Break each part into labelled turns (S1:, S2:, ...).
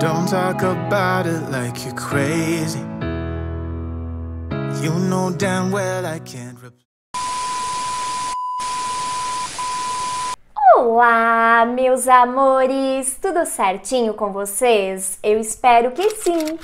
S1: Don't talk about it like you're crazy. You know damn well I can't Olá, meus amores! Tudo certinho com vocês? Eu espero que sim!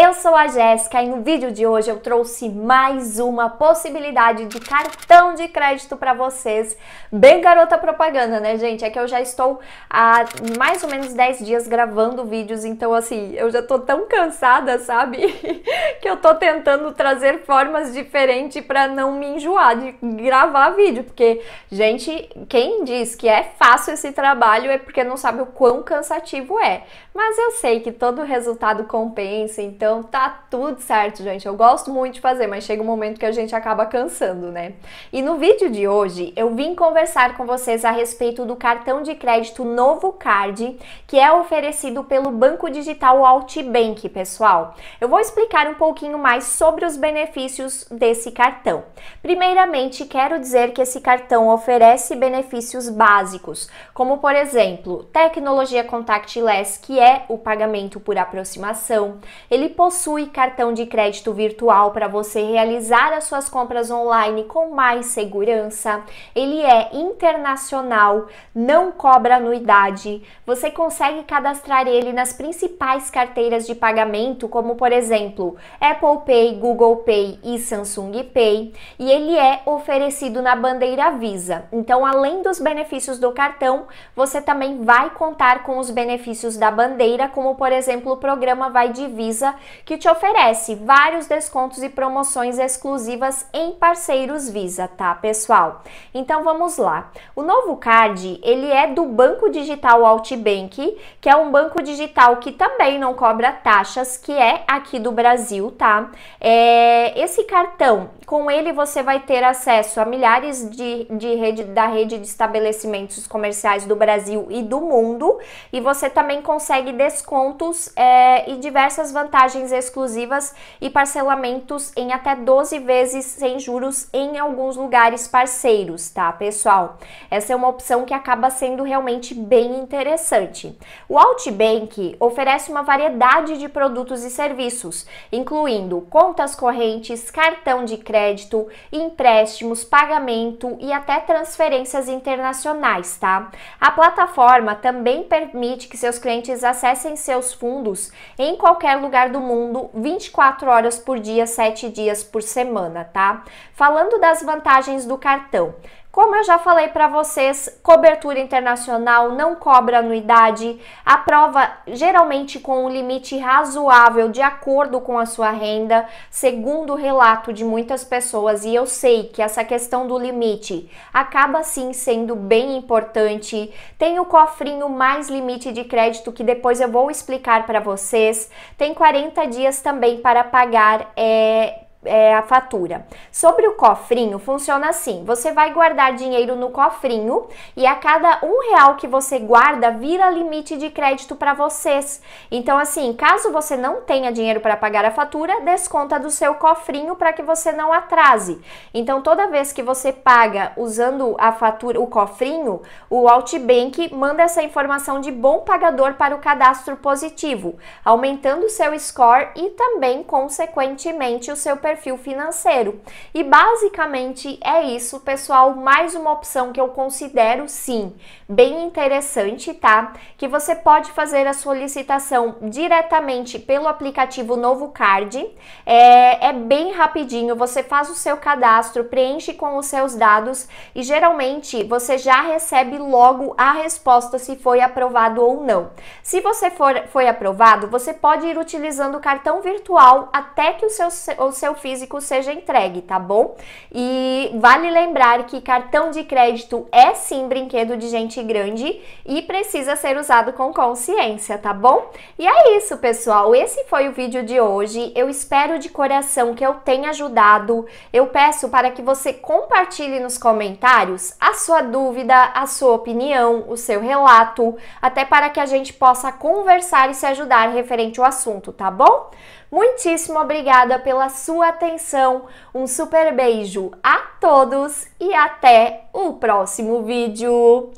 S1: Eu sou a Jéssica e no vídeo de hoje eu trouxe mais uma possibilidade de cartão de crédito para vocês. Bem garota propaganda, né, gente? É que eu já estou há mais ou menos 10 dias gravando vídeos, então assim, eu já tô tão cansada, sabe? que eu tô tentando trazer formas diferentes para não me enjoar de gravar vídeo, porque gente, quem diz que é fácil esse trabalho é porque não sabe o quão cansativo é. Mas eu sei que todo resultado compensa, então então tá tudo certo, gente. Eu gosto muito de fazer, mas chega um momento que a gente acaba cansando, né? E no vídeo de hoje eu vim conversar com vocês a respeito do cartão de crédito Novo Card, que é oferecido pelo Banco Digital Altibank, pessoal. Eu vou explicar um pouquinho mais sobre os benefícios desse cartão. Primeiramente, quero dizer que esse cartão oferece benefícios básicos, como por exemplo, tecnologia contactless, que é o pagamento por aproximação. Ele ele possui cartão de crédito virtual para você realizar as suas compras online com mais segurança. Ele é internacional, não cobra anuidade. Você consegue cadastrar ele nas principais carteiras de pagamento, como por exemplo Apple Pay, Google Pay e Samsung Pay, e ele é oferecido na bandeira Visa. Então, além dos benefícios do cartão, você também vai contar com os benefícios da bandeira, como por exemplo o programa Vai Divisa, que te oferece vários descontos e promoções exclusivas em parceiros Visa, tá, pessoal? Então vamos lá. O novo card, ele é do Banco Digital Altibank, que é um banco digital que também não cobra taxas, que é aqui do Brasil, tá? É, esse cartão, com ele você vai ter acesso a milhares de, de rede, da rede de estabelecimentos comerciais do Brasil e do mundo, e você também consegue descontos é, e diversas vantagens exclusivas e parcelamentos em até 12 vezes sem juros em alguns lugares parceiros, tá, pessoal? Essa é uma opção que acaba sendo realmente bem interessante. O Altbank oferece uma variedade de produtos e serviços, incluindo contas correntes, cartão de crédito, empréstimos, pagamento e até transferências internacionais, tá? A plataforma também permite que seus clientes acessem seus fundos em qualquer lugar do do mundo 24 horas por dia, 7 dias por semana, tá? Falando das vantagens do cartão, como eu já falei para vocês, cobertura internacional não cobra anuidade, aprova geralmente com um limite razoável de acordo com a sua renda, segundo o relato de muitas pessoas, e eu sei que essa questão do limite acaba sim sendo bem importante. Tem o cofrinho mais limite de crédito que depois eu vou explicar para vocês. Tem 40 dias também para pagar é, é, a fatura. Sobre o cofrinho, funciona assim: você vai guardar dinheiro no cofrinho e a cada um real que você guarda vira limite de crédito para vocês. Então, assim, caso você não tenha dinheiro para pagar a fatura, desconta do seu cofrinho para que você não atrase. Então, toda vez que você paga usando a fatura, o cofrinho, o Outbank manda essa informação de bom pagador para o cadastro positivo, aumentando o seu score e também, consequentemente, o seu perfil financeiro. E basicamente é isso, pessoal. Mais uma opção que eu considero sim bem interessante, tá? Que você pode fazer a solicitação diretamente pelo aplicativo Novo Card. É, é bem rapidinho, você faz o seu cadastro, preenche com os seus dados e geralmente você já recebe logo a resposta se foi aprovado ou não. Se você for, foi aprovado, você pode ir utilizando o cartão virtual até que o seu, o seu físico seja entregue, tá bom? E vale lembrar que cartão de crédito é sim brinquedo de gente grande e precisa ser usado com consciência, tá bom? E é isso, pessoal. Esse foi o vídeo de hoje. Eu espero de coração que eu tenha ajudado. Eu peço para que você compartilhe nos comentários a sua dúvida, a sua opinião, o seu relato, até para que a gente possa conversar e se ajudar referente ao assunto, tá bom? Muitíssimo obrigada pela sua atenção. Um super beijo a todos e até o próximo vídeo.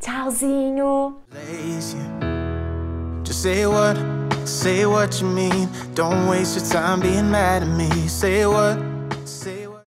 S1: Tchauzinho! Say what you mean. Don't waste your time being mad at me. Say what